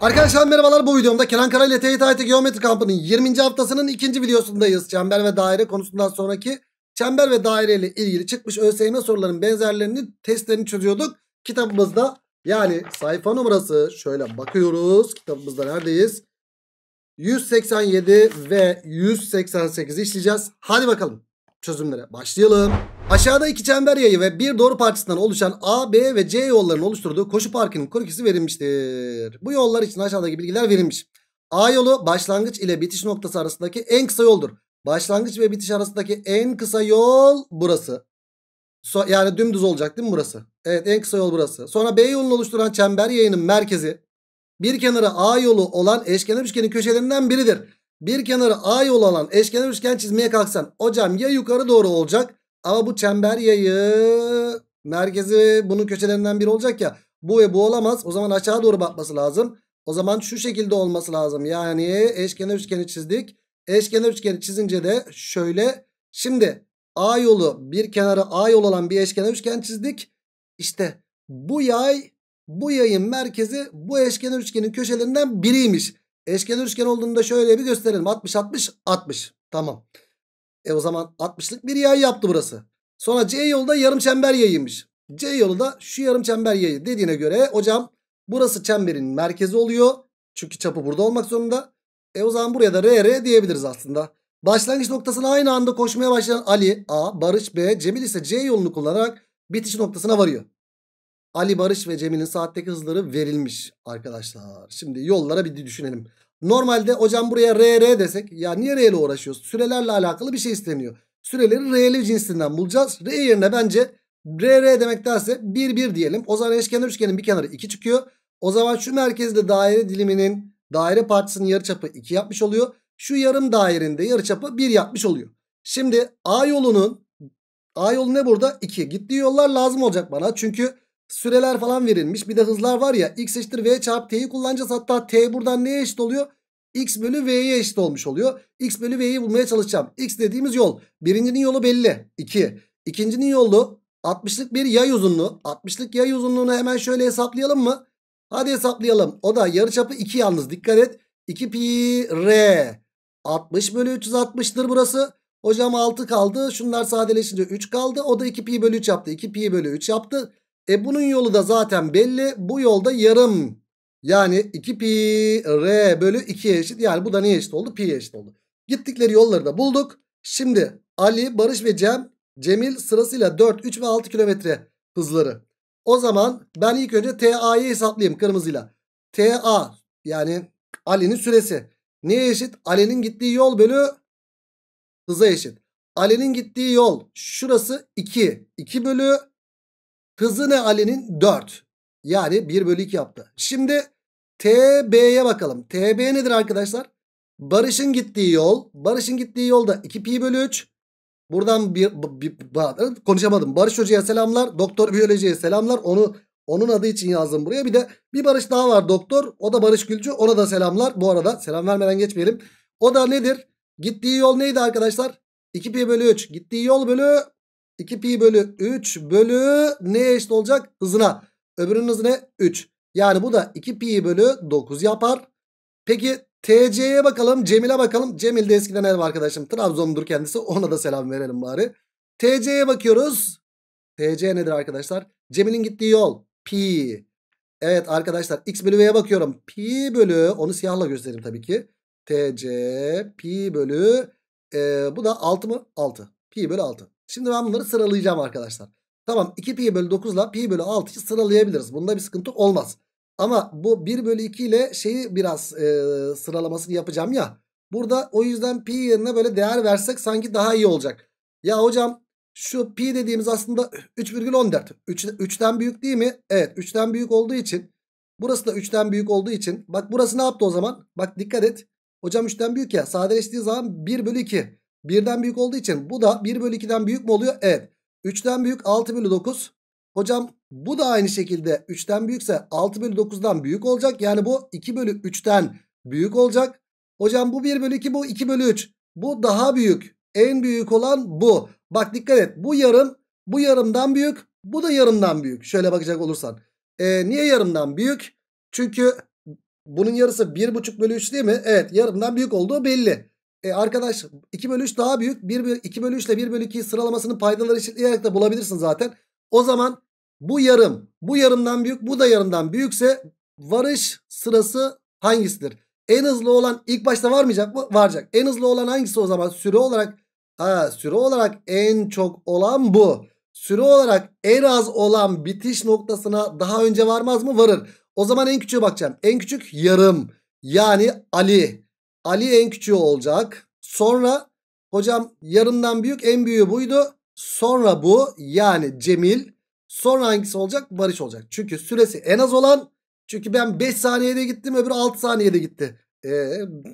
Arkadaşlar merhabalar bu videomda Kenan Karay ile Teyit Ayeti Geometri Kampı'nın 20. haftasının ikinci videosundayız. Çember ve daire konusundan sonraki çember ve daire ile ilgili çıkmış ÖSYM soruların benzerlerini testlerini çözüyorduk. Kitabımızda yani sayfa numarası şöyle bakıyoruz kitabımızda neredeyiz? 187 ve 188 işleyeceğiz. Hadi bakalım çözümlere başlayalım. Aşağıda iki çember yayı ve bir doğru parçasından oluşan A, B ve C yollarının oluşturduğu koşu parkının kurikisi verilmiştir. Bu yollar için aşağıdaki bilgiler verilmiş. A yolu başlangıç ile bitiş noktası arasındaki en kısa yoldur. Başlangıç ve bitiş arasındaki en kısa yol burası. So yani dümdüz olacak değil mi burası? Evet en kısa yol burası. Sonra B yolunu oluşturan çember yayının merkezi bir kenarı A yolu olan eşkenar üçgenin köşelerinden biridir. Bir kenarı A yolu olan eşkenar üçgen çizmeye kalksan hocam ya yukarı doğru olacak ama bu çember yayı merkezi bunun köşelerinden biri olacak ya. Bu ve bu olamaz. O zaman aşağı doğru bakması lazım. O zaman şu şekilde olması lazım. Yani eşkenar üçgeni çizdik. Eşkenar üçgeni çizince de şöyle. Şimdi A yolu bir kenarı A yol olan bir eşkenar üçgen çizdik. İşte bu yay bu yayın merkezi bu eşkenar üçgenin köşelerinden biriymiş. Eşkenar üçgen olduğunu da şöyle bir gösterelim. 60 60 60. Tamam. E o zaman 60'lık bir yay yaptı burası. Sonra C yolu da yarım çember yayıymış. C yolu da şu yarım çember yayı dediğine göre hocam burası çemberin merkezi oluyor. Çünkü çapı burada olmak zorunda. E o zaman buraya da RR diyebiliriz aslında. Başlangıç noktasına aynı anda koşmaya başlayan Ali A, Barış B, Cemil ise C yolunu kullanarak bitiş noktasına varıyor. Ali, Barış ve Cemil'in saatteki hızları verilmiş arkadaşlar. Şimdi yollara bir düşünelim. Normalde hocam buraya RR desek ya niye R ile uğraşıyoruz? Sürelerle alakalı bir şey isteniyor. Süreleri R'li cinsinden bulacağız. R yerine bence RR demektense 1 1 diyelim. O zaman eşkenar üçgenin bir kenarı 2 çıkıyor. O zaman şu merkezde daire diliminin daire parçasının yarıçapı 2 yapmış oluyor. Şu yarım dairenin de yarıçapı 1 yapmış oluyor. Şimdi A yolunun A yolu ne burada? 2. Gittiği yollar lazım olacak bana. Çünkü Süreler falan verilmiş. Bir de hızlar var ya. X eşittir V çarpı T'yi kullanacağız. Hatta T buradan neye eşit oluyor? X bölü V'ye eşit olmuş oluyor. X bölü V'yi bulmaya çalışacağım. X dediğimiz yol. Birincinin yolu belli. 2. İki. İkincinin yolu 60'lık bir yay uzunluğu. 60'lık yay uzunluğunu hemen şöyle hesaplayalım mı? Hadi hesaplayalım. O da yarıçapı 2 yalnız dikkat et. 2 pi r. 60 bölü 360'tır burası. Hocam 6 kaldı. Şunlar sadeleşince 3 kaldı. O da 2 pi bölü 3 yaptı. 2 pi bölü 3 yaptı. E bunun yolu da zaten belli. Bu yolda yarım. Yani 2 pi r bölü 2'ye eşit. Yani bu da neye eşit oldu? Pi'ye eşit oldu. Gittikleri yolları da bulduk. Şimdi Ali, Barış ve Cem, Cemil sırasıyla 4, 3 ve 6 kilometre hızları. O zaman ben ilk önce TA'yı hesaplayayım kırmızıyla. TA yani Ali'nin süresi. Neye eşit? Ali'nin gittiği yol bölü hıza eşit. Ali'nin gittiği yol şurası 2. 2 bölü Hızı ne Ali'nin? 4. Yani 1 bölü 2 yaptı. Şimdi TB'ye bakalım. TB nedir arkadaşlar? Barış'ın gittiği yol. Barış'ın gittiği yolda 2 pi bölü 3. Buradan bir, bir, bir konuşamadım. Barış Hoca'ya selamlar. Doktor Biyoloji'ye selamlar. Onu onun adı için yazdım buraya. Bir de bir Barış daha var doktor. O da Barış Gülcü. Ona da selamlar. Bu arada selam vermeden geçmeyelim. O da nedir? Gittiği yol neydi arkadaşlar? 2 pi bölü 3. Gittiği yol bölü 2 pi bölü 3 bölü neye eşit olacak? Hızına. Öbürünün hızı ne? 3. Yani bu da 2 pi bölü 9 yapar. Peki TC'ye bakalım. Cemil'e bakalım. Cemil de eskiden ev arkadaşım. Trabzon'dur kendisi. Ona da selam verelim bari. TC'ye bakıyoruz. TC nedir arkadaşlar? Cemil'in gittiği yol. Pi. Evet arkadaşlar x bölü v'ye bakıyorum. Pi bölü onu siyahla göstereyim tabii ki. TC pi bölü e, bu da 6 mı? 6. Pi bölü 6. Şimdi ben bunları sıralayacağım arkadaşlar. Tamam 2 pi bölü 9 ile pi bölü 6'yı sıralayabiliriz. Bunda bir sıkıntı olmaz. Ama bu 1 bölü 2 ile şeyi biraz e, sıralamasını yapacağım ya. Burada o yüzden pi yerine böyle değer versek sanki daha iyi olacak. Ya hocam şu pi dediğimiz aslında 3,14. 3, 3'ten büyük değil mi? Evet 3'ten büyük olduğu için. Burası da 3'ten büyük olduğu için. Bak burası ne yaptı o zaman? Bak dikkat et. Hocam 3'ten büyük ya. Sadeleştiği zaman 1 bölü 2. Birden büyük olduğu için bu da 1 bölü 2'den büyük mü oluyor? Evet. 3'ten büyük 6 bölü 9. Hocam bu da aynı şekilde 3'ten büyükse 6 bölü 9'dan büyük olacak. Yani bu 2 bölü 3'ten büyük olacak. Hocam bu 1 bölü 2 bu 2 bölü 3. Bu daha büyük. En büyük olan bu. Bak dikkat et bu yarım bu yarımdan büyük bu da yarımdan büyük. Şöyle bakacak olursan. E, niye yarımdan büyük? Çünkü bunun yarısı 1,5 bölü 3 değil mi? Evet yarımdan büyük olduğu belli. E arkadaş 2 bölü 3 daha büyük. 1 bölü, 2 bölü 3 ile 1 bölü 2'yi sıralamasının paydaları eşitleyerek de bulabilirsin zaten. O zaman bu yarım, bu yarımdan büyük, bu da yarımdan büyükse varış sırası hangisidir? En hızlı olan ilk başta varmayacak mı? Varacak. En hızlı olan hangisi o zaman? Süre olarak ha, süre olarak en çok olan bu. Süre olarak en az olan bitiş noktasına daha önce varmaz mı? Varır. O zaman en küçüğe bakacağım. En küçük yarım. Yani Ali. Ali en küçüğü olacak. Sonra hocam yarından büyük en büyüğü buydu. Sonra bu yani Cemil. Sonra hangisi olacak? Barış olacak. Çünkü süresi en az olan. Çünkü ben 5 saniyede gittim öbürü 6 saniyede gitti. E,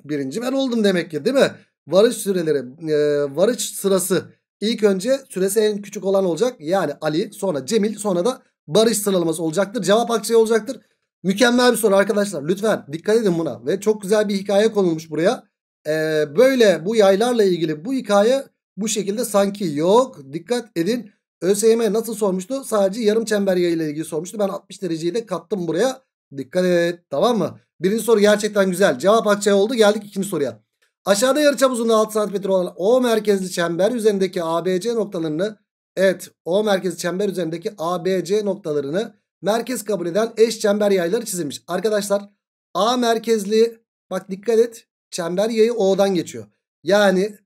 birinci ben oldum demek ki değil mi? Varış süreleri, e, varış sırası ilk önce süresi en küçük olan olacak. Yani Ali sonra Cemil sonra da Barış sıralaması olacaktır. Cevap akçayı olacaktır. Mükemmel bir soru arkadaşlar. Lütfen dikkat edin buna. Ve çok güzel bir hikaye konulmuş buraya. Ee, böyle bu yaylarla ilgili bu hikaye bu şekilde sanki yok. Dikkat edin. ÖSYM nasıl sormuştu? Sadece yarım çember yayıyla ilgili sormuştu. Ben 60 dereceyi de kattım buraya. Dikkat et. Tamam mı? Birinci soru gerçekten güzel. Cevap akçay oldu. Geldik ikinci soruya. Aşağıda yarıçap uzunluğu 6 cm olan O merkezli çember üzerindeki ABC noktalarını Evet, O merkezli çember üzerindeki ABC noktalarını merkez kabul eden eş çember yayları çizilmiş. Arkadaşlar A merkezli bak dikkat et çember yayı O'dan geçiyor. Yani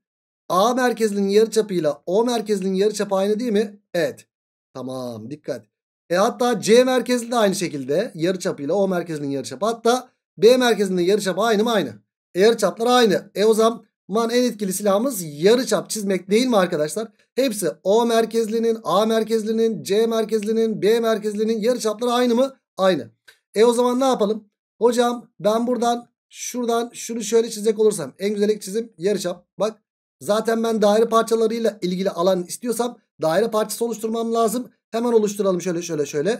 A merkezlinin yarıçapıyla O merkezlinin yarıçapı aynı değil mi? Evet. Tamam dikkat. E hatta C merkezli de aynı şekilde yarıçapıyla O merkezinin yarıçapı hatta B merkezinin yarıçapı aynı mı aynı? E yarıçaplar aynı. E o zaman Man en etkili silahımız yarıçap çizmek değil mi arkadaşlar? Hepsi O merkezlinin, A merkezlinin, C merkezlinin, B merkezlinin yarıçapları aynı mı? Aynı. E o zaman ne yapalım? Hocam ben buradan şuradan şunu şöyle çizecek olursam en güzel ek çizim yarıçap. Bak zaten ben daire parçalarıyla ilgili alan istiyorsam daire parçası oluşturmam lazım. Hemen oluşturalım şöyle şöyle şöyle.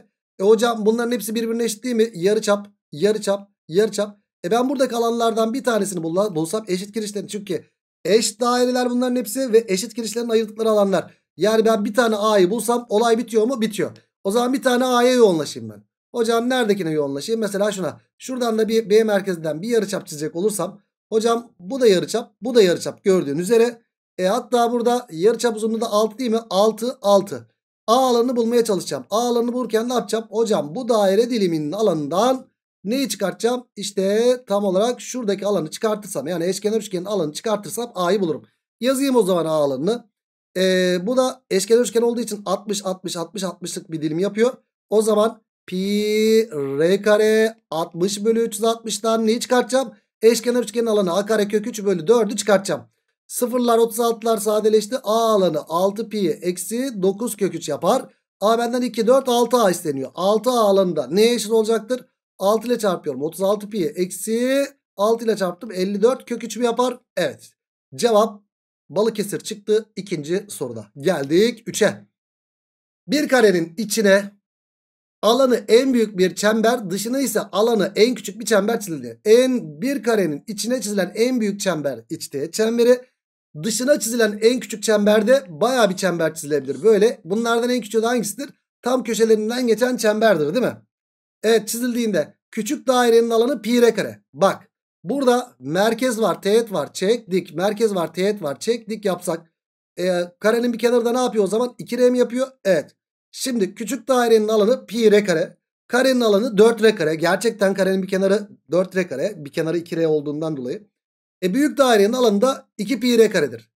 E hocam bunların hepsi birbirine eşit değil mi? Yarıçap, yarıçap, yarıçap. E ben burada alanlardan bir tanesini bul bulsam eşit girişlerin çünkü eş daireler bunların hepsi ve eşit girişlerin ayırdıkları alanlar. Yani ben bir tane A'yı bulsam olay bitiyor mu? Bitiyor. O zaman bir tane A'ya yoğunlaşayım ben. Hocam neredekine yoğunlaşayım? Mesela şuna. Şuradan da bir B merkezinden bir yarıçap çizecek olursam. Hocam bu da yarıçap, bu da yarıçap gördüğün üzere. E hatta burada yarıçap uzunluğu da 6 değil mi? 6 6. A alanını bulmaya çalışacağım. A alanını bulurken ne yapacağım? Hocam bu daire diliminin alanından Neyi çıkartacağım? İşte tam olarak şuradaki alanı çıkartırsam yani eşkenar üçgenin alanı çıkartırsam A'yı bulurum. Yazayım o zaman A alanını. Ee, bu da eşkenar üçgen olduğu için 60 60 60 60 60'lık bir dilim yapıyor. O zaman pi r kare 60 bölü 360'dan neyi çıkartacağım? Eşkenar üçgenin alanı a kare kök 3 bölü 4'ü çıkartacağım. Sıfırlar 36'lar sadeleşti. A alanı 6 pi eksi 9 kök 3 yapar. A benden 2 4 6 A isteniyor. 6 A alanında neye eşit olacaktır? 6 ile çarpıyorum. 36 pi eksi 6 ile çarptım. 54 kök 3 mü yapar? Evet. Cevap Balıkesir çıktı ikinci soruda. Geldik 3'e. Bir karenin içine alanı en büyük bir çember dışına ise alanı en küçük bir çember çizildi. En bir karenin içine çizilen en büyük çember içte çemberi dışına çizilen en küçük çemberde baya bir çember çizilebilir. Böyle bunlardan en küçüğü hangisidir? Tam köşelerinden geçen çemberdir değil mi? Evet çizildiğinde küçük dairenin alanı pi r kare. Bak burada merkez var teğet var çek dik. Merkez var teğet var çek dik yapsak. E, karenin bir kenarı da ne yapıyor o zaman? 2r mi yapıyor? Evet. Şimdi küçük dairenin alanı pi r kare. Karenin alanı 4r kare. Gerçekten karenin bir kenarı 4r kare. Bir kenarı 2r olduğundan dolayı. E büyük dairenin alanı da 2 pi r karedir.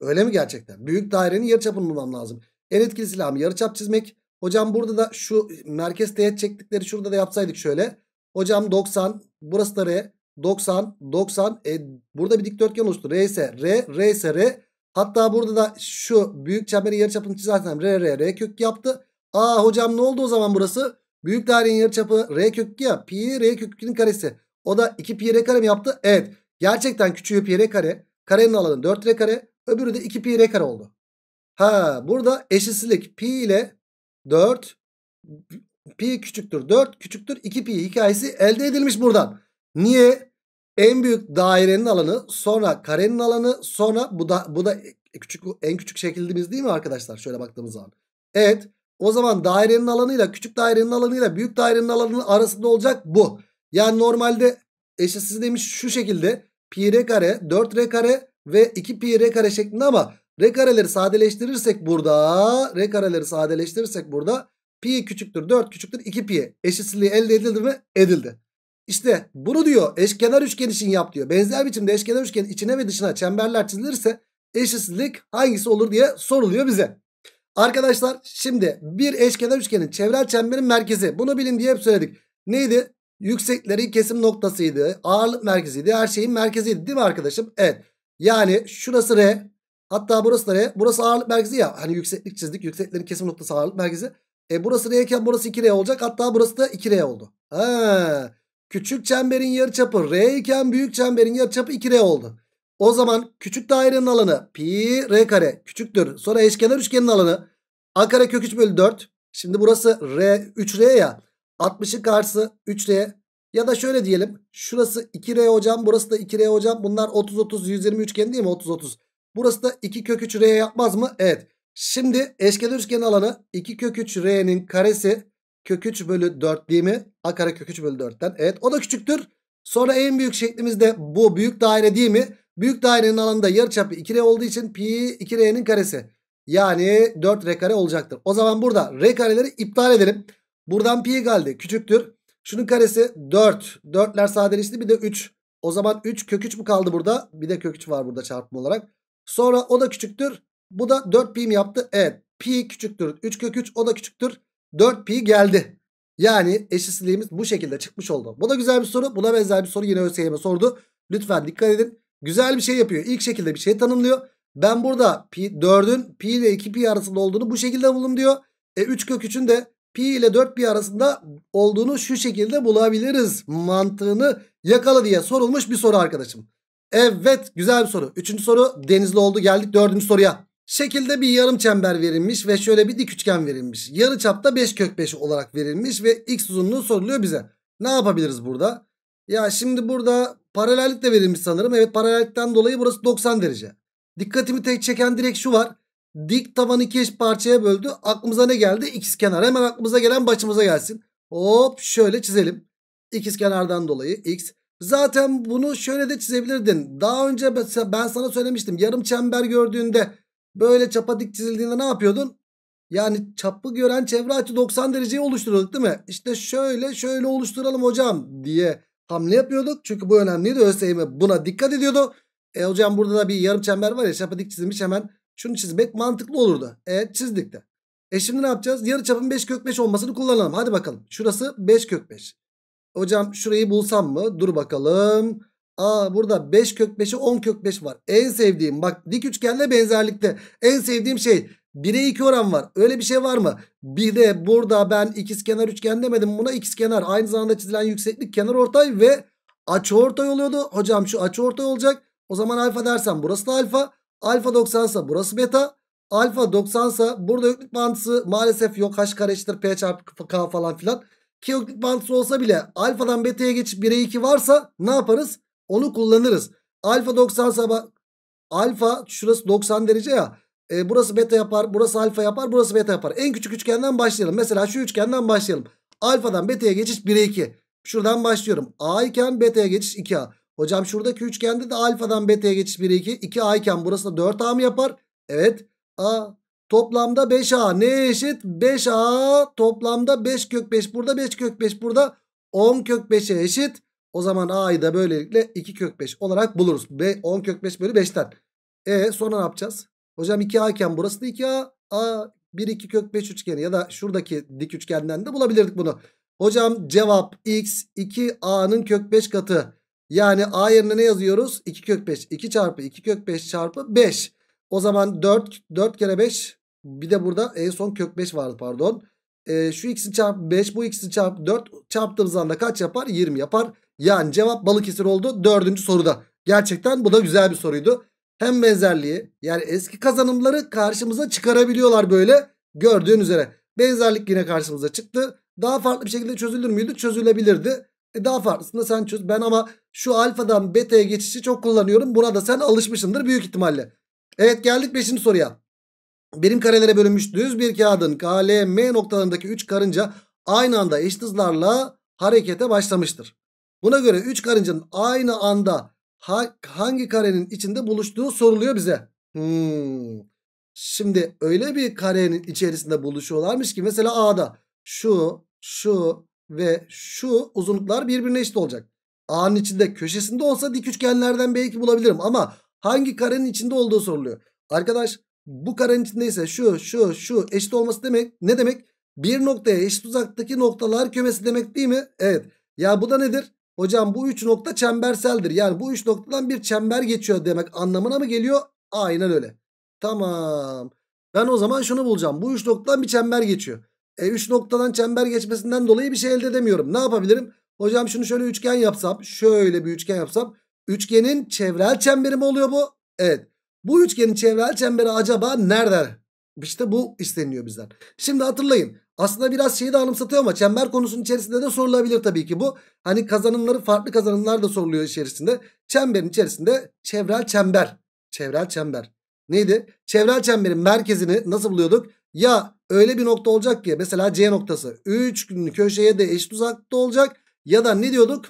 Öyle mi gerçekten? Büyük dairenin yarıçapını bulmam lazım. En etkili silahım yarıçap çizmek. Hocam burada da şu merkez teğet çektikleri şurada da yapsaydık şöyle. Hocam 90 burası da R 90 90 e, burada bir dikdörtgen oluştu. R ise R R ise R. Hatta burada da şu büyük çemberin yarıçapını çizersem R R R kök yaptı. Aa hocam ne oldu o zaman burası? Büyük dairenin yarıçapı R kök ya pi R kök 2'nin karesi. O da 2 pi R kare mi yaptı? Evet. Gerçekten küçüğü pi R kare. Karenin alanı 4 R kare. Öbürü de 2 pi R kare oldu. Ha burada eşitsizlik pi ile 4 pi küçüktür 4 küçüktür 2 pi hikayesi elde edilmiş buradan. Niye? En büyük dairenin alanı sonra karenin alanı sonra bu da, bu da küçük, en küçük şekildimiz değil mi arkadaşlar şöyle baktığımız zaman. Evet o zaman dairenin alanıyla küçük dairenin alanıyla büyük dairenin alanının arasında olacak bu. Yani normalde eşitsiz demiş şu şekilde pi r kare 4 r kare ve 2 pi r kare şeklinde ama R kareleri sadeleştirirsek burada R kareleri sadeleştirirsek burada pi küçüktür 4 küçüktür 2 pi eşitsizliği elde edildi mi? Edildi. İşte bunu diyor eşkenar üçgen için yap diyor. Benzer biçimde eşkenar üçgenin içine ve dışına çemberler çizilirse eşitsizlik hangisi olur diye soruluyor bize. Arkadaşlar şimdi bir eşkenar üçgenin çevrel çemberin merkezi bunu bilin diye hep söyledik. Neydi? Yüksekleri kesim noktasıydı. Ağırlık merkeziydi. Her şeyin merkeziydi değil mi arkadaşım? Evet. Yani şurası R. Hatta burası da R. Burası ağırlık merkezi ya. Hani yükseklik çizdik. Yükseklerin kesim noktası ağırlık merkezi. E burası R burası 2R olacak. Hatta burası da 2R oldu. Ha. Küçük çemberin yarıçapı R iken büyük çemberin yarıçapı 2R oldu. O zaman küçük dairenin alanı pi R kare küçüktür. Sonra eşkenar üçgenin alanı A kare kök 3 bölü 4. Şimdi burası R 3R ya. 60'ın karşısı 3R. Ya da şöyle diyelim. Şurası 2R hocam. Burası da 2R hocam. Bunlar 30-30 120 üçgen değil mi? 30-30. Burası da 2 kök 3 R yapmaz mı? Evet. Şimdi eşkenar üçgen alanı 2 kök 3 R'nin karesi kök 3 bölü 4 değil mi? A kare kök 3 bölü 4'ten. Evet o da küçüktür. Sonra en büyük şeklimizde bu büyük daire değil mi? Büyük dairenin alanında yarıçapı 2R olduğu için pi 2R'nin karesi. Yani 4R kare olacaktır. O zaman burada R kareleri iptal edelim. Buradan pi geldi. Küçüktür. Şunun karesi 4. 4'ler sadeleşti bir de 3. O zaman 3 kök 3 mu kaldı burada? Bir de kök 3 var burada çarpma olarak. Sonra o da küçüktür. Bu da 4 pi mi yaptı? Evet. Pi küçüktür. 3 kök 3 o da küçüktür. 4 pi geldi. Yani eşitsizliğimiz bu şekilde çıkmış oldu. Bu da güzel bir soru. Buna benzer bir soru yine ÖSYM sordu. Lütfen dikkat edin. Güzel bir şey yapıyor. İlk şekilde bir şey tanımlıyor. Ben burada pi 4'ün pi ile 2 pi arasında olduğunu bu şekilde buldum diyor. E 3 kök 3'ün de pi ile 4 pi arasında olduğunu şu şekilde bulabiliriz. Mantığını yakala diye sorulmuş bir soru arkadaşım. Evet güzel bir soru. Üçüncü soru denizli oldu geldik dördüncü soruya. Şekilde bir yarım çember verilmiş ve şöyle bir dik üçgen verilmiş. Yarı çapta 5 kök 5 olarak verilmiş ve x uzunluğu soruluyor bize. Ne yapabiliriz burada? Ya şimdi burada paralellik de verilmiş sanırım. Evet paralellikten dolayı burası 90 derece. Dikkatimi tek çeken direkt şu var. Dik taban iki eş parçaya böldü. Aklımıza ne geldi? X kenar. Hemen aklımıza gelen başımıza gelsin. Hop şöyle çizelim. İkiz kenardan dolayı x. Zaten bunu şöyle de çizebilirdin. Daha önce ben sana söylemiştim. Yarım çember gördüğünde böyle çapa dik çizildiğinde ne yapıyordun? Yani çapı gören çevre açı 90 dereceyi oluşturduk değil mi? İşte şöyle şöyle oluşturalım hocam diye hamle yapıyorduk. Çünkü bu önemliydi. ÖSYM buna dikkat ediyordu. E hocam burada da bir yarım çember var ya çapa dik çizilmiş hemen şunu çizmek mantıklı olurdu. Evet çizdik de. E şimdi ne yapacağız? Yarı çapın 5 kök 5 olmasını kullanalım. Hadi bakalım. Şurası 5 kök 5. Hocam şurayı bulsam mı? Dur bakalım. Aa burada 5 kök 5'e 10 kök 5 var. En sevdiğim bak dik üçgenle benzerlikte. En sevdiğim şey 1'e 2 oran var. Öyle bir şey var mı? Bir de burada ben ikizkenar üçgen demedim. Buna ikizkenar. Aynı zamanda çizilen yükseklik kenar ortay ve açıortay oluyordu. Hocam şu açıortay olacak. O zaman alfa dersen burası da alfa. Alfa 90 ise burası beta. Alfa 90 ise burada öklük mantısı maalesef yok. H kare eşittir P çarpı K falan filan. Kiyoklik bağıntısı olsa bile alfadan beta'ya geçip 1'e 2 varsa ne yaparız? Onu kullanırız. Alfa 90 sabah alfa şurası 90 derece ya. E, burası beta yapar, burası alfa yapar, burası beta yapar. En küçük üçgenden başlayalım. Mesela şu üçgenden başlayalım. Alfadan beta'ya geçiş 1'e 2. Şuradan başlıyorum. A iken beta'ya geçiş 2A. Hocam şuradaki üçgende de alfadan beta'ya geçiş 1'e 2. 2A iken burası da 4A mı yapar? Evet. A. Toplamda 5A ne eşit? 5A toplamda 5 kök 5 burada 5 kök 5 burada 10 kök 5'e eşit. O zaman A'yı da böylelikle 2 kök 5 olarak buluruz. 10 kök 5 bölü 5'ten. E sonra ne yapacağız? Hocam 2A iken burası da 2A. A 1 2 kök 5 üçgeni ya da şuradaki dik üçgenden de bulabilirdik bunu. Hocam cevap x 2A'nın kök 5 katı. Yani A yerine ne yazıyoruz? 2 kök 5. 2 çarpı 2 kök 5 çarpı 5. O zaman 4 4 kere 5 bir de burada en son kök 5 vardı pardon. E, şu x'i çarpı 5 bu x'i çarpı 4 çarptığımız anda kaç yapar? 20 yapar. Yani cevap Balıkesir oldu dördüncü soruda. Gerçekten bu da güzel bir soruydu. Hem benzerliği yani eski kazanımları karşımıza çıkarabiliyorlar böyle gördüğün üzere. Benzerlik yine karşımıza çıktı. Daha farklı bir şekilde çözülür müydü? Çözülebilirdi. E daha farklısını sen çöz. Ben ama şu alfadan beta'ya geçişi çok kullanıyorum. Buna da sen alışmışsındır büyük ihtimalle. Evet geldik 5. soruya. Birim karelere bölünmüş düz bir kağıdın KLM noktalarındaki 3 karınca aynı anda eşit hızlarla harekete başlamıştır. Buna göre 3 karıncanın aynı anda ha hangi karenin içinde buluştuğu soruluyor bize. Hmm. Şimdi öyle bir karenin içerisinde buluşuyorlarmış ki mesela A'da şu, şu ve şu uzunluklar birbirine eşit olacak. A'nın içinde köşesinde olsa dik üçgenlerden belki bulabilirim ama hangi karenin içinde olduğu soruluyor. Arkadaş bu karenin içindeyse şu şu şu eşit olması demek ne demek? Bir noktaya eşit uzaktaki noktalar kümesi demek değil mi? Evet. Ya bu da nedir? Hocam bu 3 nokta çemberseldir. Yani bu 3 noktadan bir çember geçiyor demek anlamına mı geliyor? Aynen öyle. Tamam. Ben o zaman şunu bulacağım. Bu 3 noktadan bir çember geçiyor. E 3 noktadan çember geçmesinden dolayı bir şey elde edemiyorum. Ne yapabilirim? Hocam şunu şöyle üçgen yapsam. Şöyle bir üçgen yapsam. Üçgenin çevrel çemberi mi oluyor bu? Evet. Bu üçgenin çevrel çemberi acaba nerede? İşte bu isteniyor bizden. Şimdi hatırlayın. Aslında biraz şeyi de anımsatıyor ama çember konusunun içerisinde de sorulabilir tabii ki bu. Hani kazanımları farklı kazanımlar da soruluyor içerisinde. Çemberin içerisinde çevrel çember. Çevrel çember. Neydi? Çevrel çemberin merkezini nasıl buluyorduk? Ya öyle bir nokta olacak ki mesela C noktası 3 köşeye de eşit uzakta olacak. Ya da ne diyorduk?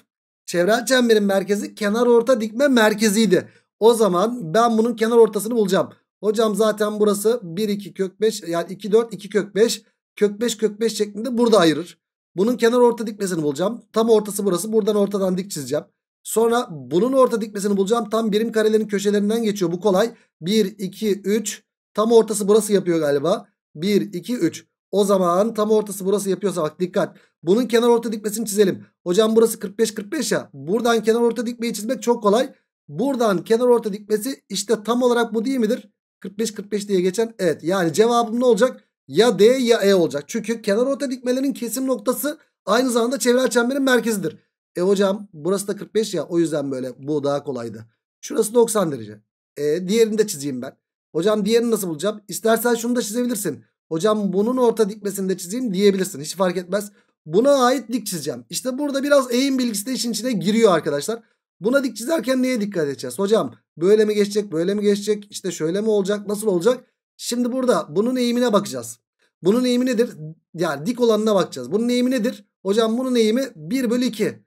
Çevrel çemberin merkezi kenar orta dikme merkeziydi. O zaman ben bunun kenar ortasını bulacağım. Hocam zaten burası 1 2 kök 5 yani 2 4 2 kök 5 kök 5 kök 5 şeklinde burada ayırır. Bunun kenar orta dikmesini bulacağım. Tam ortası burası. Buradan ortadan dik çizeceğim. Sonra bunun orta dikmesini bulacağım. Tam birim karelerin köşelerinden geçiyor. Bu kolay. 1 2 3 tam ortası burası yapıyor galiba. 1 2 3. O zaman tam ortası burası yapıyorsa bak dikkat. Bunun kenar orta dikmesini çizelim. Hocam burası 45-45 ya. Buradan kenar orta dikmeyi çizmek çok kolay. Buradan kenar orta dikmesi işte tam olarak bu değil midir? 45-45 diye geçen evet. Yani cevabım ne olacak? Ya D ya E olacak. Çünkü kenar orta dikmelerin kesim noktası aynı zamanda çevre çemberin merkezidir. E hocam burası da 45 ya o yüzden böyle bu daha kolaydı. Şurası 90 derece. E, diğerini de çizeyim ben. Hocam diğerini nasıl bulacağım? İstersen şunu da çizebilirsin. Hocam bunun orta dikmesini de çizeyim diyebilirsin. Hiç fark etmez. Buna ait dik çizeceğim. İşte burada biraz eğim bilgisi de işin içine giriyor arkadaşlar. Buna dik çizerken neye dikkat edeceğiz? Hocam böyle mi geçecek böyle mi geçecek İşte şöyle mi olacak nasıl olacak? Şimdi burada bunun eğimine bakacağız. Bunun eğimi nedir? Yani dik olanına bakacağız. Bunun eğimi nedir? Hocam bunun eğimi 1 bölü 2.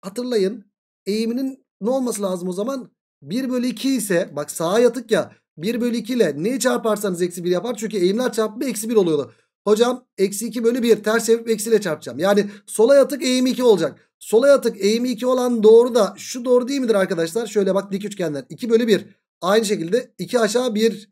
Hatırlayın eğiminin ne olması lazım o zaman? 1 bölü 2 ise bak sağa yatık ya 1 bölü 2 ile ne çarparsanız eksi 1 yapar. Çünkü eğimler çarpımı eksi 1 oluyordu. Hocam eksi 2 bölü 1 ters çevirip eksiyle çarpacağım. Yani sola yatık eğimi 2 olacak. Sola yatık eğimi 2 olan doğru da şu doğru değil midir arkadaşlar? Şöyle bak dik üçgenler 2 bölü 1. Aynı şekilde 2 aşağı 1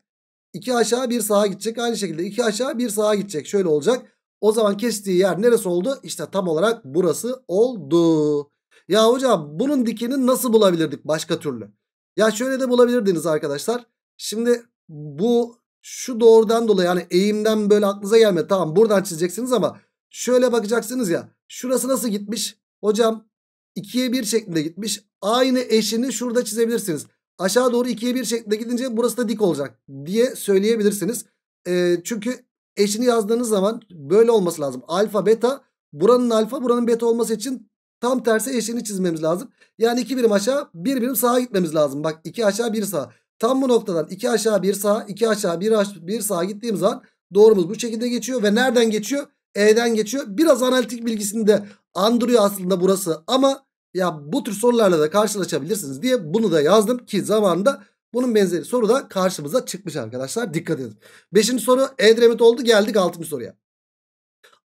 2 aşağı 1 sağa gidecek. Aynı şekilde 2 aşağı 1 sağa gidecek. Şöyle olacak. O zaman kestiği yer neresi oldu? İşte tam olarak burası oldu. Ya hocam bunun dikini nasıl bulabilirdik başka türlü? Ya şöyle de bulabilirdiniz arkadaşlar. Şimdi bu şu doğrudan dolayı yani eğimden böyle aklınıza gelmedi. Tamam buradan çizeceksiniz ama şöyle bakacaksınız ya. Şurası nasıl gitmiş? Hocam 2'ye 1 şeklinde gitmiş. Aynı eşini şurada çizebilirsiniz. Aşağı doğru 2'ye 1 şeklinde gidince burası da dik olacak diye söyleyebilirsiniz. E, çünkü eşini yazdığınız zaman böyle olması lazım. Alfa beta buranın alfa buranın beta olması için tam tersi eşini çizmemiz lazım. Yani 2 birim aşağı 1 birim sağa gitmemiz lazım. Bak 2 aşağı 1 sağa. Tam bu noktadan 2 aşağı 1 sağa 2 aşağı 1, aşağı 1 sağa gittiğim zaman doğrumuz bu şekilde geçiyor. Ve nereden geçiyor? E'den geçiyor. Biraz analitik bilgisini de andırıyor aslında burası. Ama ya bu tür sorularla da karşılaşabilirsiniz diye bunu da yazdım ki zamanında bunun benzeri soru da karşımıza çıkmış arkadaşlar. Dikkat edin. Beşinci soru Edremit oldu geldik altıncı soruya.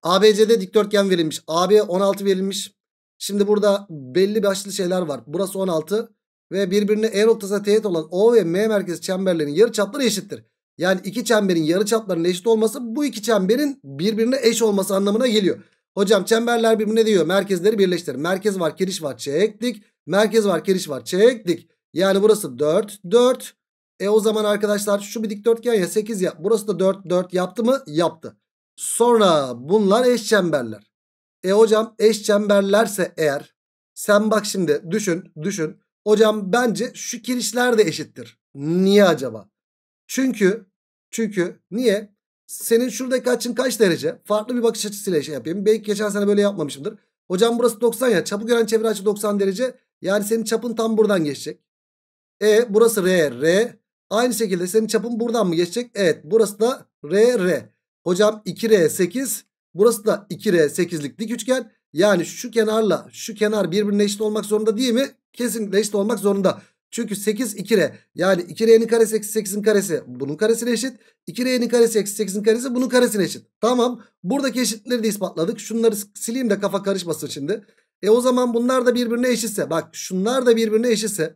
ABC'de dikdörtgen verilmiş. AB 16 verilmiş. Şimdi burada belli başlı şeyler var. Burası 16 ve birbirine E noktasına teğet olan O ve M merkez çemberlerinin yarı çapları eşittir. Yani iki çemberin yarı çaplarının eşit olması bu iki çemberin birbirine eş olması anlamına geliyor. Hocam çemberler birbirine diyor merkezleri birleştir. Merkez var kiriş var çektik. Merkez var kiriş var çektik. Yani burası 4 4. E o zaman arkadaşlar şu bir dikdörtgen ya 8 yap. Burası da 4 4 yaptı mı? Yaptı. Sonra bunlar eş çemberler. E hocam eş çemberlerse eğer sen bak şimdi düşün düşün. Hocam bence şu kirişler de eşittir. Niye acaba? Çünkü çünkü niye? Senin şuradaki açın kaç derece? Farklı bir bakış açısıyla şey yapayım. Belki geçen sene böyle yapmamışımdır. Hocam burası 90 ya. Çapı gören çevre açı 90 derece. Yani senin çapın tam buradan geçecek. E burası R, R. Aynı şekilde senin çapın buradan mı geçecek? Evet burası da R, R. Hocam 2R 8. Burası da 2R 8'lik dik üçgen. Yani şu kenarla şu kenar birbirine eşit olmak zorunda değil mi? Kesinlikle eşit olmak zorunda. Çünkü 8 2R yani 2R'nin karesi eksi 8'in karesi bunun karesine eşit. 2R'nin karesi eksi 8'in karesi bunun karesine eşit. Tamam buradaki eşitleri de ispatladık. Şunları sileyim de kafa karışmasın şimdi. E o zaman bunlar da birbirine eşitse bak şunlar da birbirine eşitse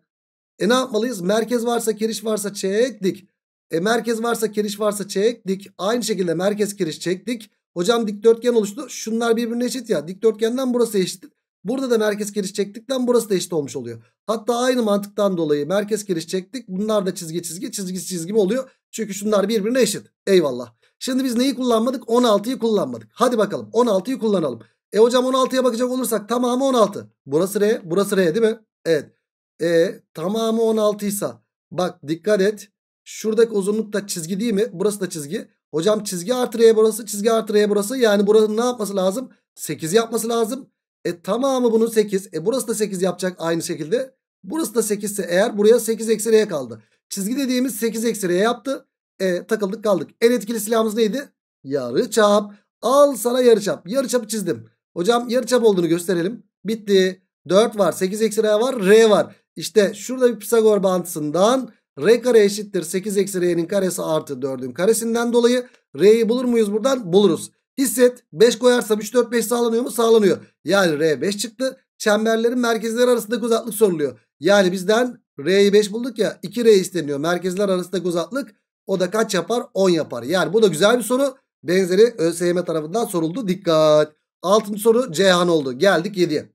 e ne yapmalıyız? Merkez varsa kiriş varsa çektik. E merkez varsa kiriş varsa çektik. Aynı şekilde merkez kiriş çektik. Hocam dikdörtgen oluştu. Şunlar birbirine eşit ya. Dikdörtgenden burası eşit Burada da merkez gelişeceklikten burası da eşit olmuş oluyor. Hatta aynı mantıktan dolayı merkez çektik, bunlar da çizgi çizgi çizgi çizgi oluyor? Çünkü şunlar birbirine eşit. Eyvallah. Şimdi biz neyi kullanmadık? 16'yı kullanmadık. Hadi bakalım 16'yı kullanalım. E hocam 16'ya bakacak olursak tamamı 16. Burası R, burası R değil mi? Evet. E tamamı 16 ise bak dikkat et. Şuradaki uzunluk da çizgi değil mi? Burası da çizgi. Hocam çizgi artı R burası, çizgi artı R burası. Yani buranın ne yapması lazım? 8 yapması lazım. E tamamı bunun 8. E burası da 8 yapacak aynı şekilde. Burası da 8 ise eğer buraya 8 eksi r kaldı. Çizgi dediğimiz 8 eksi r yaptı. E takıldık kaldık. En etkili silahımız neydi? Yarı çap. Al sana yarı çap. Yarı çapı çizdim. Hocam yarı çap olduğunu gösterelim. Bitti. 4 var. 8 eksi r var. R var. İşte şurada bir Pisagor bağıntısından r kare eşittir 8 eksi r'nin karesi artı 4'ün karesinden dolayı r'yi bulur muyuz buradan? Buluruz. Hisset 5 koyarsam 3 4 5 sağlanıyor mu? Sağlanıyor. Yani R5 çıktı. Çemberlerin merkezleri arasındaki uzaklık soruluyor. Yani bizden R'yi 5 bulduk ya 2R isteniyor. Merkezler arasındaki uzaklık o da kaç yapar? 10 yapar. Yani bu da güzel bir soru. Benzeri ÖSYM tarafından soruldu. Dikkat. Altıncı soru Ceyhan oldu. Geldik 7'ye.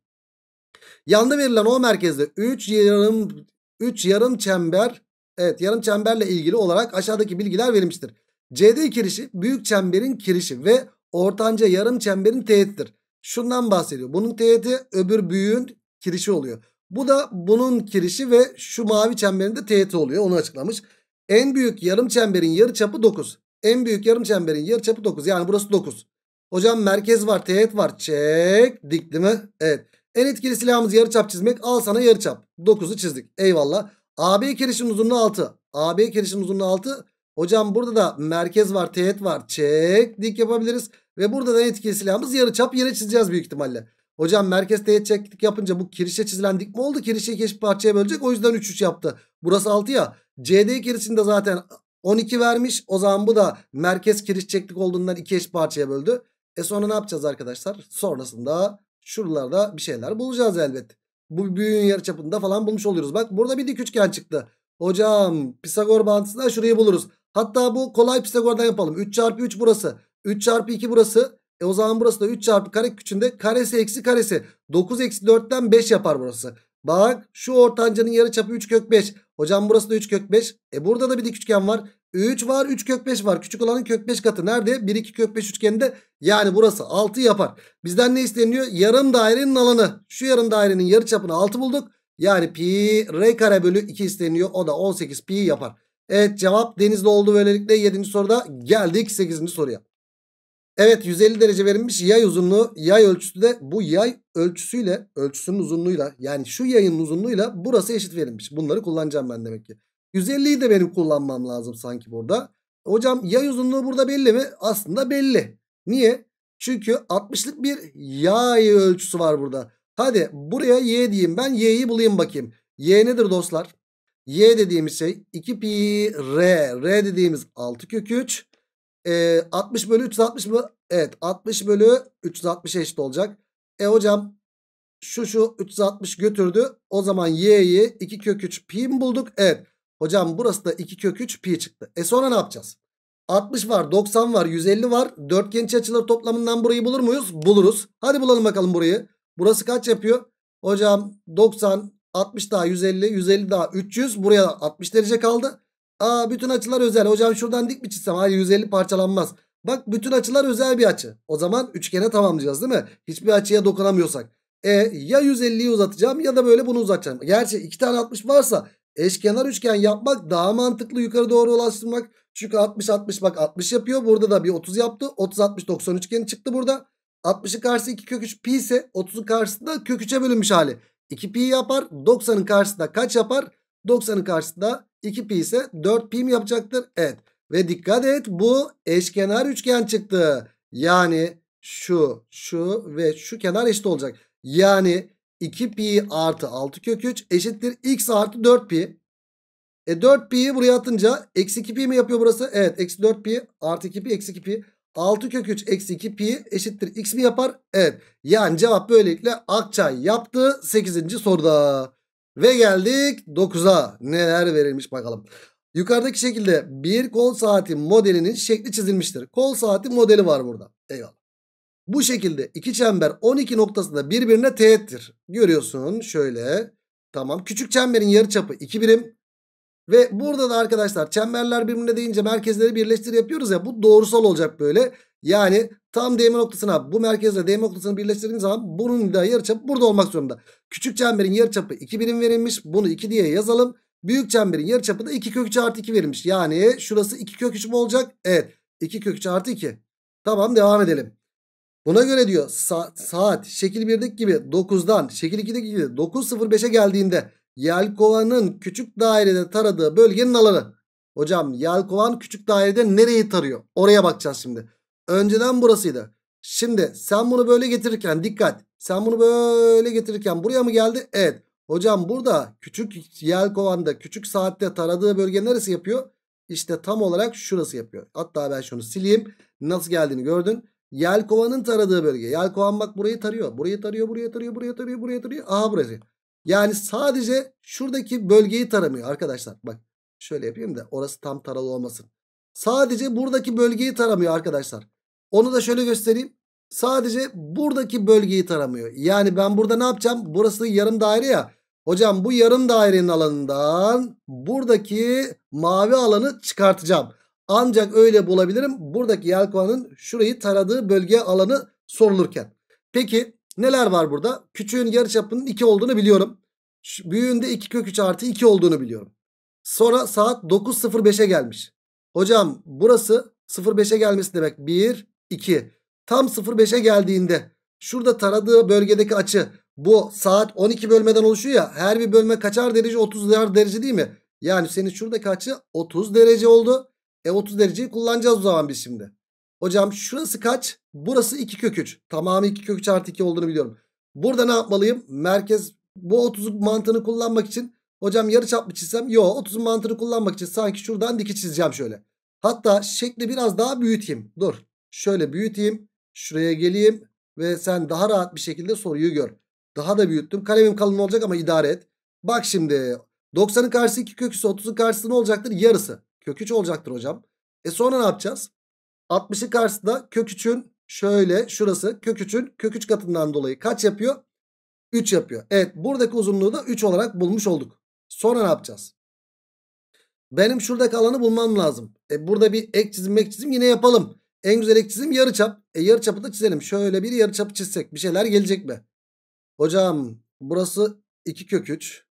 Yanda verilen o merkezde 3 yarım 3 yarım çember evet yarım çemberle ilgili olarak aşağıdaki bilgiler verilmiştir. CD kirişi büyük çemberin kirişi ve Ortanca yarım çemberin teğetidir. Şundan bahsediyor. Bunun teğeti öbür büyüğün kirişi oluyor. Bu da bunun kirişi ve şu mavi çemberin de teğeti oluyor. Onu açıklamış. En büyük yarım çemberin yarı çapı 9. En büyük yarım çemberin yarı çapı 9. Yani burası 9. Hocam merkez var, teğet var. Çek. Dikti mi? Evet. En etkili silahımız yarı çap çizmek. Al sana yarı çap. 9'u çizdik. Eyvallah. AB kirişin uzunluğu 6. AB kirişin uzunluğu 6. Hocam burada da merkez var, teğet var. Çek. Dik yapabiliriz. Ve burada da en etkili silahımız yarıçap yere çizeceğiz büyük ihtimalle. Hocam merkez teğet çeklik yapınca bu kirişe çizilen dikme oldu. Kirişe iki eşit parçaya bölecek. O yüzden 3-3 yaptı. Burası 6 ya. CD kirişinde zaten 12 vermiş. O zaman bu da merkez kiriş çektik olduğundan iki eş parçaya böldü. E sonra ne yapacağız arkadaşlar? Sonrasında şuralarda bir şeyler bulacağız elbet. Bu büyüğün çapında falan bulmuş oluyoruz. Bak burada bir dik üçgen çıktı. Hocam Pisagor bağıntısından şurayı buluruz. Hatta bu kolay Pisagor'dan yapalım. 3 çarpı 3 burası. 3 çarpı 2 burası. E o zaman burası da 3 çarpı kare küçüğünde karesi eksi karesi. 9 eksi 4'ten 5 yapar burası. Bak şu ortancanın yarı çapı 3 kök 5. Hocam burası da 3 kök 5. E burada da bir dik üçgen var. 3 var 3 kök 5 var. Küçük olanın kök 5 katı nerede? 1 2 kök 5 üçgeninde. Yani burası 6 yapar. Bizden ne isteniyor? Yarım dairenin alanı. Şu yarım dairenin yarı çapını 6 bulduk. Yani pi r kare bölü 2 isteniyor. O da 18 pi yapar. Evet cevap denizli oldu böylelikle 7. soruda geldik 8. soruya. Evet 150 derece verilmiş yay uzunluğu yay ölçüsü de bu yay ölçüsüyle ölçüsünün uzunluğuyla yani şu yayın uzunluğuyla burası eşit verilmiş. Bunları kullanacağım ben demek ki. 150'yi de benim kullanmam lazım sanki burada. Hocam yay uzunluğu burada belli mi? Aslında belli. Niye? Çünkü 60'lık bir yay ölçüsü var burada. Hadi buraya y diyeyim ben y'yi bulayım bakayım. Y nedir dostlar? Y dediğimiz şey 2 pi r. R dediğimiz 6 kök 3 e, 60 bölü 360 mı? Evet 60 bölü 360 eşit olacak. E hocam şu şu 360 götürdü. O zaman y'yi 2 kök 3 pi mi bulduk? Evet. Hocam burası da 2 kök 3 pi çıktı. E sonra ne yapacağız? 60 var 90 var 150 var. Dörtgen iç açıları toplamından burayı bulur muyuz? Buluruz. Hadi bulalım bakalım burayı. Burası kaç yapıyor? Hocam 90 60 daha 150 150 daha 300 buraya 60 derece kaldı. Aa bütün açılar özel. Hocam şuradan dik mi çizsem? Hayır 150 parçalanmaz. Bak bütün açılar özel bir açı. O zaman üçgene tamamlayacağız değil mi? Hiçbir açıya dokunamıyorsak. E ya 150'yi uzatacağım ya da böyle bunu uzatacağım. Gerçi iki tane 60 varsa eşkenar üçgen yapmak daha mantıklı yukarı doğru ulaştırmak. Çünkü 60 60 bak 60 yapıyor. Burada da bir 30 yaptı. 30 60 90 üçgeni çıktı burada. 60'ın karşısı 2 kök 3 pi ise 30'un karşısında kök 3'e bölünmüş hali. 2 pi yapar. 90'ın karşısında kaç yapar? 90'ın karşısında 2 pi ise 4 pi mi yapacaktır? Evet. Ve dikkat et bu eşkenar üçgen çıktı. Yani şu, şu ve şu kenar eşit olacak. Yani 2 pi artı 6 kök 3 eşittir x artı 4 pi. E 4 pi'yi buraya atınca eksi 2 pi mi yapıyor burası? Evet eksi 4 pi artı 2 pi eksi 2 pi. 6 kök 3 eksi 2 pi eşittir x mi yapar? Evet. Yani cevap böylelikle Akçay yaptı 8. soruda. Ve geldik 9'a. Neler verilmiş bakalım. Yukarıdaki şekilde bir kol saati modelinin şekli çizilmiştir. Kol saati modeli var burada. Eyvallah. Bu şekilde iki çember 12 noktasında birbirine teğettir. Görüyorsun şöyle. Tamam. Küçük çemberin yarıçapı 2 birim. Ve burada da arkadaşlar çemberler birbirine deyince merkezleri birleştir yapıyoruz ya. Bu doğrusal olacak böyle. Yani tam değme noktasına bu merkezle değme noktasını birleştirdiğimiz zaman bunun da yarıçapı burada olmak zorunda. Küçük çemberin yarıçapı 2 birim verilmiş. Bunu 2 diye yazalım. Büyük çemberin yarıçapı da 2 kök 3 artı 2 verilmiş. Yani şurası 2 kök 3 mü olacak? Evet. 2 kök 3 artı 2. Tamam devam edelim. Buna göre diyor sa saat şekil 1'deki gibi 9'dan şekil 2'deki gibi 9.05'e geldiğinde Yelkova'nın küçük dairede taradığı bölgenin alanı. Hocam Yelkovan küçük dairede nereyi tarıyor? Oraya bakacağız şimdi. Önceden burasıydı. Şimdi sen bunu böyle getirirken dikkat. Sen bunu böyle getirirken buraya mı geldi? Evet. Hocam burada küçük yel yelkovanda küçük saatte taradığı bölge neresi yapıyor? İşte tam olarak şurası yapıyor. Hatta ben şunu sileyim. Nasıl geldiğini gördün. Yel kovanın taradığı bölge. Yel kovan bak burayı tarıyor. Burayı tarıyor, burayı tarıyor, burayı tarıyor, burayı tarıyor. Aha burası. Yani sadece şuradaki bölgeyi taramıyor arkadaşlar. Bak şöyle yapayım da orası tam taralı olmasın. Sadece buradaki bölgeyi taramıyor arkadaşlar. Onu da şöyle göstereyim. Sadece buradaki bölgeyi taramıyor. Yani ben burada ne yapacağım? Burası yarım daire ya. Hocam bu yarım dairenin alanından buradaki mavi alanı çıkartacağım. Ancak öyle bulabilirim. Buradaki yelkovanın şurayı taradığı bölge alanı sorulurken. Peki neler var burada? Küçüğün yarıçapının 2 olduğunu biliyorum. Büyüğünde de 2 kök 3 artı 2 olduğunu biliyorum. Sonra saat 9.05'e gelmiş. Hocam burası 0,5'e gelmesi demek. 1, 2. Tam 0,5'e geldiğinde şurada taradığı bölgedeki açı bu saat 12 bölmeden oluşuyor ya. Her bir bölme kaçar derece? 30 derece değil mi? Yani senin şuradaki açı 30 derece oldu. E 30 dereceyi kullanacağız o zaman biz şimdi. Hocam şurası kaç? Burası 2 kök 3. Tamamı 2 kök 3 artı 2 olduğunu biliyorum. Burada ne yapmalıyım? Merkez bu 30 mantığını kullanmak için Hocam yarı çap mı çizsem? Yo 30'un mantığını kullanmak için sanki şuradan dike çizeceğim şöyle. Hatta şekli biraz daha büyüteyim. Dur şöyle büyüteyim. Şuraya geleyim ve sen daha rahat bir şekilde soruyu gör. Daha da büyüttüm. Kalemim kalın olacak ama idare et. Bak şimdi 90'ın karşısı 2 köküsü 30'un karşısı ne olacaktır? Yarısı. Kök 3 olacaktır hocam. E sonra ne yapacağız? 60'ın karşısında kök 3'ün şöyle şurası kök 3'ün kök 3 katından dolayı kaç yapıyor? 3 yapıyor. Evet buradaki uzunluğu da 3 olarak bulmuş olduk. Sonra ne yapacağız? Benim şuradaki alanı bulmam lazım. E burada bir ek çizim ek çizim yine yapalım. En güzel ek çizim yarı çap, E çapı da çizelim. Şöyle bir yarı çapı çizsek bir şeyler gelecek mi? Hocam burası 2 kök 3.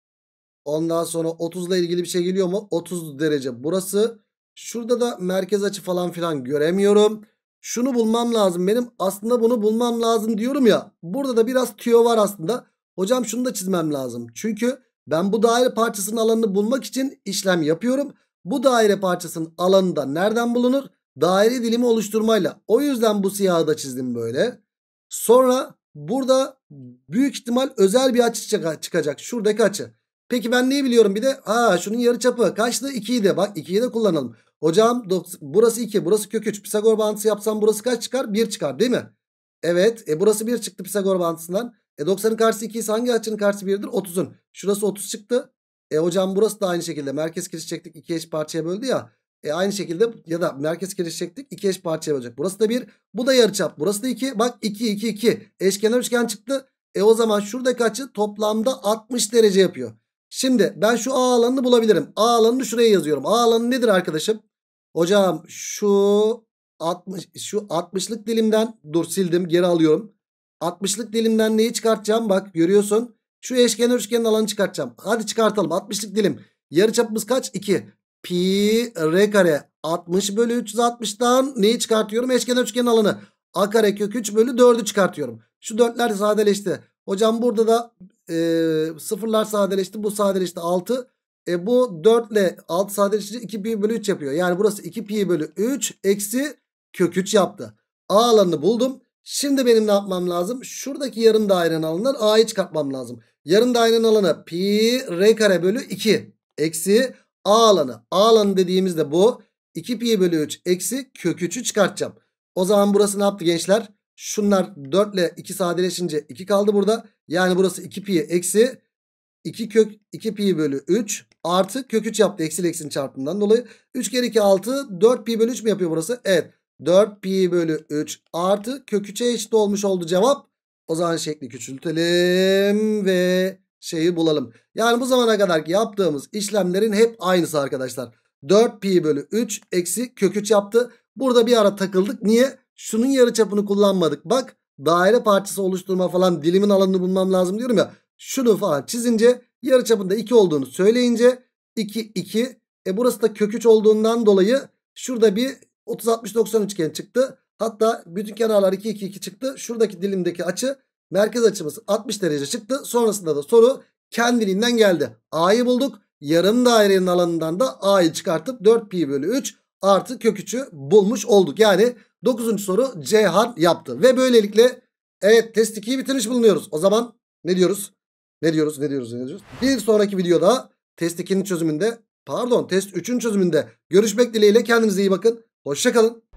Ondan sonra 30 ile ilgili bir şey geliyor mu? 30 derece burası. Şurada da merkez açı falan filan göremiyorum. Şunu bulmam lazım benim. Aslında bunu bulmam lazım diyorum ya. Burada da biraz tüyo var aslında. Hocam şunu da çizmem lazım. Çünkü ben bu daire parçasının alanını bulmak için işlem yapıyorum. Bu daire parçasının alanı da nereden bulunur? Daire dilimi oluşturmayla. O yüzden bu siyahı da çizdim böyle. Sonra burada büyük ihtimal özel bir açı çıkacak. Şuradaki açı. Peki ben neyi biliyorum bir de? Aa şunun yarı çapı kaçtı? 2'yi de bak 2'yi de kullanalım. Hocam burası 2 burası kök 3. Pisagor bağıntısı yapsam burası kaç çıkar? 1 çıkar değil mi? Evet. E burası 1 çıktı Pisagor bağıntısından. E 90'ın karşısı 2 ise hangi açının karşısı 1'dir? 30'un. Şurası 30 çıktı. E hocam burası da aynı şekilde. Merkez kiriş çektik. 2 eş parçaya böldü ya. E aynı şekilde ya da merkez kiriş çektik. 2 eş parçaya bölecek. Burası da 1. Bu da yarıçap. Burası da 2. Bak 2 2 2. Eşkenar üçgen çıktı. E o zaman şurada kaçı? toplamda 60 derece yapıyor. Şimdi ben şu A alanını bulabilirim. A alanını şuraya yazıyorum. A alanı nedir arkadaşım? Hocam şu 60 şu 60'lık dilimden dur sildim geri alıyorum. 60'lık dilimden neyi çıkartacağım bak görüyorsun. Şu eşkenar üçgenin alanı çıkartacağım. Hadi çıkartalım 60'lık dilim. Yarıçapımız kaç? 2. Pi r kare 60 bölü 360'dan neyi çıkartıyorum? Eşkenar üçgenin alanı. A kare kök 3 bölü 4'ü çıkartıyorum. Şu dörtler sadeleşti. Hocam burada da e, sıfırlar sadeleşti. Bu sadeleşti 6. E, bu 4 ile 6 sadeleşti 2 pi bölü 3 yapıyor. Yani burası 2 pi bölü 3 eksi kök 3 yaptı. A alanını buldum. Şimdi benim ne yapmam lazım? Şuradaki yarım dairenin alanından A'yı çıkartmam lazım. Yarım dairenin alanı pi r kare bölü 2 eksi A alanı. A alanı dediğimizde bu 2 pi bölü 3 eksi kök 3'ü çıkartacağım. O zaman burası ne yaptı gençler? Şunlar 4 ile 2 sadeleşince 2 kaldı burada. Yani burası 2 pi eksi 2 kök 2 pi bölü 3 artı kök 3 yaptı. Eksi eksinin çarpımından dolayı. 3 kere 2 6 4 pi bölü 3 mü yapıyor burası? Evet. 4 pi bölü 3 artı kök 3'e eşit olmuş oldu cevap. O zaman şekli küçültelim ve şeyi bulalım. Yani bu zamana kadar yaptığımız işlemlerin hep aynısı arkadaşlar. 4 pi bölü 3 eksi kök 3 yaptı. Burada bir ara takıldık. Niye? Şunun yarıçapını kullanmadık. Bak daire parçası oluşturma falan dilimin alanını bulmam lazım diyorum ya. Şunu falan çizince yarıçapında 2 olduğunu söyleyince 2 2. E burası da kök 3 olduğundan dolayı şurada bir 30-60-90 üçgen çıktı. Hatta bütün kenarlar 2-2-2 çıktı. Şuradaki dilimdeki açı merkez açımız 60 derece çıktı. Sonrasında da soru kendiliğinden geldi. A'yı bulduk. Yarım dairenin alanından da A'yı çıkartıp 4 pi bölü 3 artı kök 3'ü bulmuş olduk. Yani 9. soru C han yaptı. Ve böylelikle evet test 2'yi bitirmiş bulunuyoruz. O zaman ne diyoruz? Ne diyoruz? Ne diyoruz? Ne diyoruz? Bir sonraki videoda test 2'nin çözümünde pardon test 3'ün çözümünde görüşmek dileğiyle kendinize iyi bakın. Hoşçakalın.